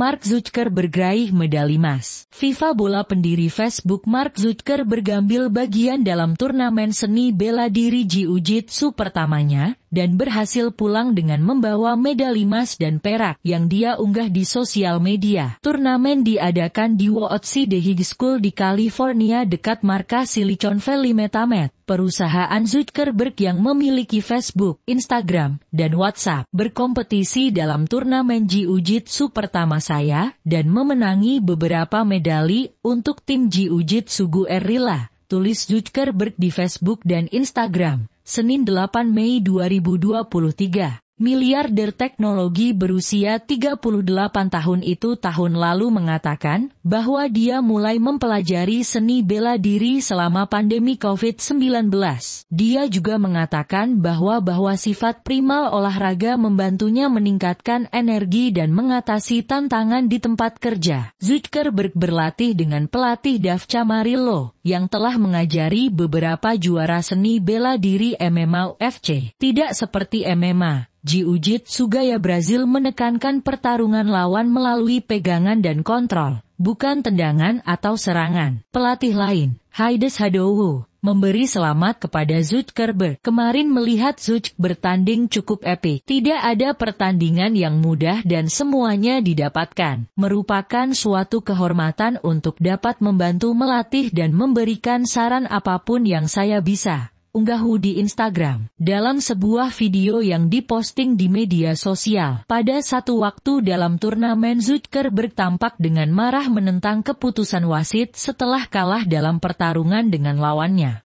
Mark Zucker bergeraih medali emas. FIFA bola pendiri Facebook Mark Zucker bergambil bagian dalam turnamen seni bela diri Jiu Jitsu pertamanya, dan berhasil pulang dengan membawa medali emas dan perak yang dia unggah di sosial media. Turnamen diadakan di Waotsi The Higgs School di California dekat markas Silicon Valley Metamet. Perusahaan Zuckerberg yang memiliki Facebook, Instagram, dan WhatsApp berkompetisi dalam turnamen Jiu-Jitsu pertama saya dan memenangi beberapa medali untuk tim Jiu-Jitsu Guerrilla tulis Zuckerberg di Facebook dan Instagram. Senin 8 Mei 2023 miliarder teknologi berusia 38 tahun itu tahun lalu mengatakan bahwa dia mulai mempelajari seni bela diri selama pandemi COVID-19. Dia juga mengatakan bahwa bahwa sifat primal olahraga membantunya meningkatkan energi dan mengatasi tantangan di tempat kerja. Zuckerberg berlatih dengan pelatih Dav Camarillo yang telah mengajari beberapa juara seni bela diri MMA UFC. Tidak seperti MMA, Jiu-Jitsu gaya Brazil menekankan pertarungan lawan melalui pegangan dan kontrol, bukan tendangan atau serangan. Pelatih lain, Haides Hadowo, memberi selamat kepada Zutkerber Kemarin melihat Zuck bertanding cukup epik. Tidak ada pertandingan yang mudah dan semuanya didapatkan. Merupakan suatu kehormatan untuk dapat membantu melatih dan memberikan saran apapun yang saya bisa unggahu di Instagram. Dalam sebuah video yang diposting di media sosial, pada satu waktu dalam turnamen Zucker bertampak dengan marah menentang keputusan wasit setelah kalah dalam pertarungan dengan lawannya.